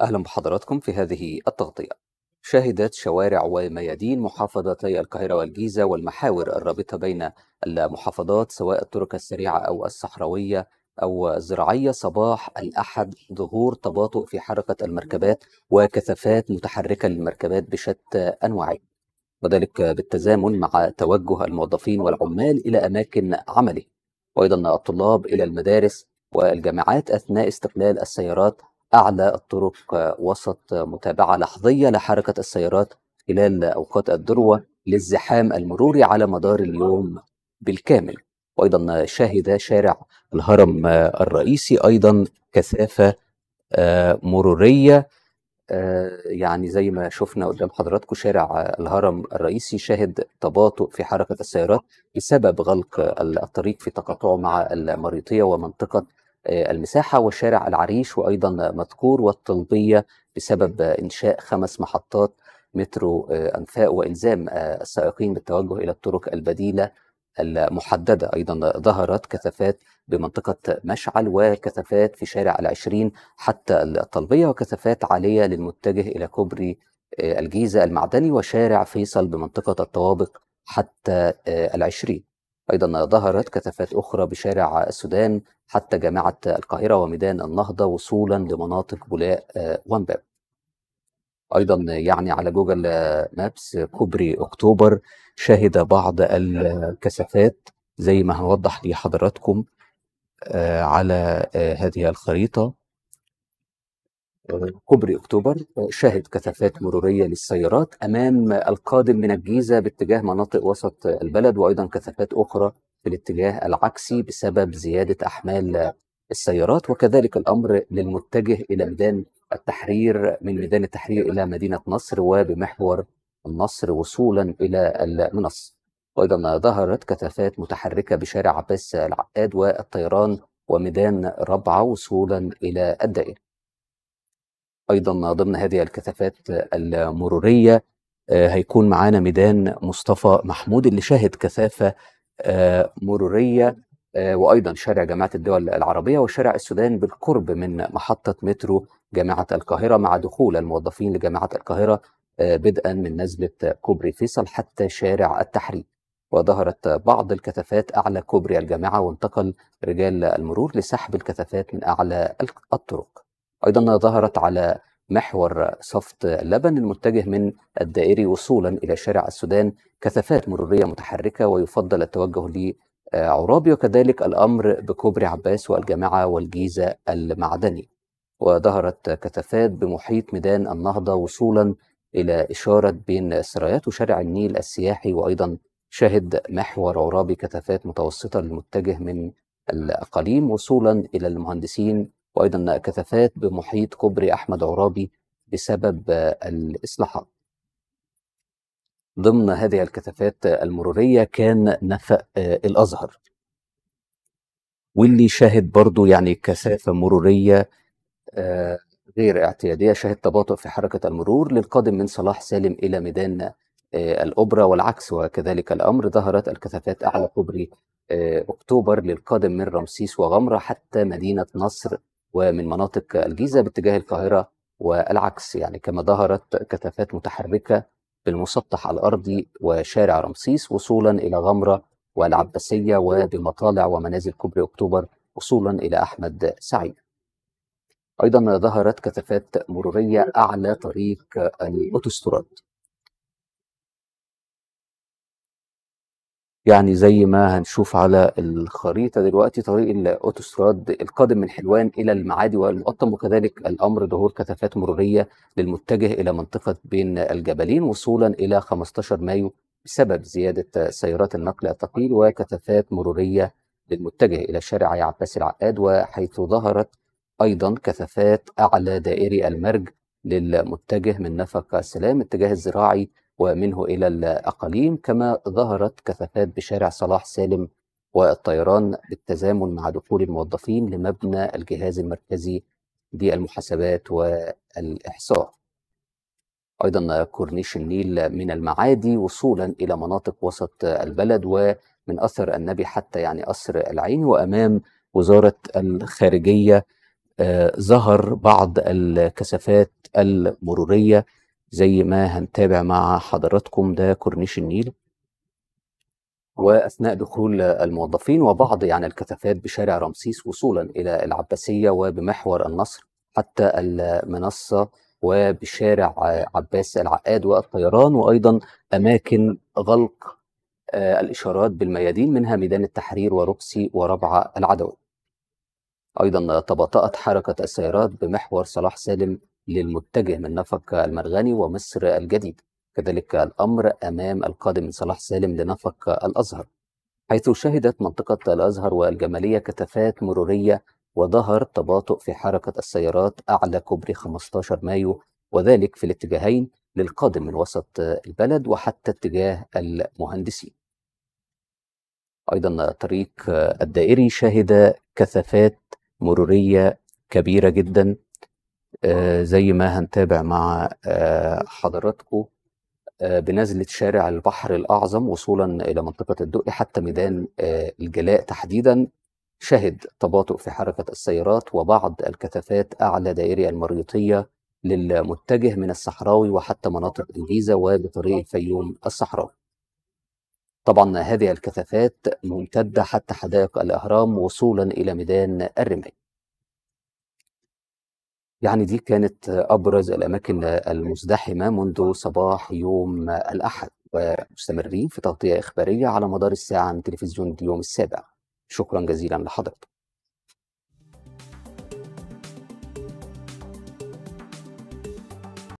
أهلا بحضراتكم في هذه التغطية شهدت شوارع وميادين محافظتي القاهرة والجيزة والمحاور الرابطة بين المحافظات سواء الطرق السريعة أو الصحراوية أو الزراعية صباح الأحد ظهور تباطؤ في حركة المركبات وكثافات متحركة للمركبات بشتى أنواعها وذلك بالتزامن مع توجه الموظفين والعمال إلى أماكن عملهم وأيضا الطلاب إلى المدارس والجامعات أثناء استقلال السيارات أعلى الطرق وسط متابعة لحظية لحركة السيارات خلال أوقات الذروة للزحام المروري على مدار اليوم بالكامل وأيضا شهد شارع الهرم الرئيسي أيضا كثافة آه، مرورية آه، يعني زي ما شفنا قدام حضراتكم شارع الهرم الرئيسي شهد تباطؤ في حركة السيارات بسبب غلق الطريق في تقاطعه مع المريطية ومنطقة آه، المساحة وشارع العريش وأيضا مذكور والطلبية بسبب إنشاء خمس محطات مترو آه، أنفاق وإلزام آه، السائقين بالتوجه إلى الطرق البديلة المحددة أيضا ظهرت كثافات بمنطقة مشعل وكثافات في شارع العشرين حتى الطلبية وكثافات عالية للمتجه إلى كوبري الجيزة المعدني وشارع فيصل بمنطقة الطوابق حتى العشرين أيضا ظهرت كثافات أخرى بشارع السودان حتى جامعة القاهرة وميدان النهضة وصولا لمناطق بولاء آه، وانباب أيضا يعني على جوجل مابس كوبري أكتوبر شهد بعض الكثافات زي ما هنوضح لحضراتكم آه، على آه، هذه الخريطة كوبري اكتوبر شهد كثافات مروريه للسيارات امام القادم من الجيزه باتجاه مناطق وسط البلد وايضا كثافات اخرى في الاتجاه العكسي بسبب زياده احمال السيارات وكذلك الامر للمتجه الى ميدان التحرير من ميدان التحرير الى مدينه نصر وبمحور النصر وصولا الى المنصه. وايضا ظهرت كثافات متحركه بشارع عباس العقاد والطيران وميدان ربعه وصولا الى الدائره. ايضا ضمن هذه الكثافات المروريه آه، هيكون معانا ميدان مصطفى محمود اللي شاهد كثافه آه، مروريه آه، وايضا شارع جامعه الدول العربيه وشارع السودان بالقرب من محطه مترو جامعه القاهره مع دخول الموظفين لجامعه القاهره بدءا من نزله كوبري فيصل حتى شارع التحرير وظهرت بعض الكثافات اعلى كوبري الجامعه وانتقل رجال المرور لسحب الكثافات من اعلى الطرق أيضا ظهرت على محور صفت لبن المتجه من الدائري وصولا إلى شارع السودان كثافات مرورية متحركة ويفضل التوجه لعرابي وكذلك الأمر بكوبري عباس والجامعة والجيزة المعدني وظهرت كثافات بمحيط ميدان النهضة وصولا إلى إشارة بين سرايات وشارع النيل السياحي وأيضا شهد محور عرابي كثافات متوسطة المتجه من الأقاليم وصولا إلى المهندسين وايضا كثافات بمحيط كوبري احمد عرابي بسبب الاصلاحات. ضمن هذه الكثافات المروريه كان نفق الازهر. واللي شاهد برضو يعني كثافه مروريه آه، غير اعتياديه شهد تباطؤ في حركه المرور للقادم من صلاح سالم الى ميدان آه، الاوبرا والعكس وكذلك الامر ظهرت الكثافات اعلى كوبري آه، اكتوبر للقادم من رمسيس وغمره حتى مدينه نصر ومن مناطق الجيزة باتجاه القاهرة والعكس يعني كما ظهرت كثافات متحركة بالمسطح الأرضي وشارع رمسيس وصولا إلى غمرة والعباسية وبمطالع ومنازل كوبري أكتوبر وصولا إلى أحمد سعيد أيضا ظهرت كثافات مرورية أعلى طريق الأوتوستراد يعني زي ما هنشوف على الخريطة دلوقتي طريق الأوتوستراد القادم من حلوان إلى المعادي والمقطم وكذلك الأمر ظهور كثافات مرورية للمتجه إلى منطقة بين الجبلين وصولا إلى 15 مايو بسبب زيادة سيارات النقل الثقيل وكثافات مرورية للمتجه إلى شارع عباس العقاد وحيث ظهرت أيضا كثافات أعلى دائري المرج للمتجه من نفق السلام اتجاه الزراعي ومنه إلى الأقاليم كما ظهرت كثافات بشارع صلاح سالم والطيران بالتزامن مع دخول الموظفين لمبنى الجهاز المركزي للمحاسبات والإحصاء أيضا كورنيش النيل من المعادي وصولا إلى مناطق وسط البلد ومن أثر النبي حتى يعني قصر العين وأمام وزارة الخارجية آه، ظهر بعض الكثافات المرورية زي ما هنتابع مع حضراتكم ده كورنيش النيل واثناء دخول الموظفين وبعض يعني الكثافات بشارع رمسيس وصولا الى العباسيه وبمحور النصر حتى المنصه وبشارع عباس العقاد والطيران وايضا اماكن غلق آه، الاشارات بالميادين منها ميدان التحرير ورقسي وربعه العدوي. ايضا تباطات حركه السيارات بمحور صلاح سالم للمتجه من نفق المرغني ومصر الجديد كذلك الأمر أمام القادم صلاح سالم لنفق الأزهر حيث شهدت منطقة الأزهر والجمالية كثافات مرورية وظهر تباطؤ في حركة السيارات أعلى كوبري 15 مايو وذلك في الاتجاهين للقادم من وسط البلد وحتى اتجاه المهندسين أيضا طريق الدائري شهد كثافات مرورية كبيرة جدا آه، زي ما هنتابع مع آه، حضراتكم آه، بنزلة شارع البحر الأعظم وصولا إلى منطقة الدقي حتى ميدان الجلاء تحديدا شهد تباطؤ في حركة السيارات وبعض الكثافات أعلى دائرية المريوطية للمتجه من الصحراوي وحتى مناطق الجيزة وبطريق الفيوم الصحراوي طبعا هذه الكثافات ممتدة حتى حدائق الأهرام وصولا إلى ميدان الرماية يعني دي كانت أبرز الأماكن المزدحمة منذ صباح يوم الأحد ومستمرين في تغطية إخبارية على مدار الساعة من تلفزيون اليوم السابع شكرا جزيلا لحضرتك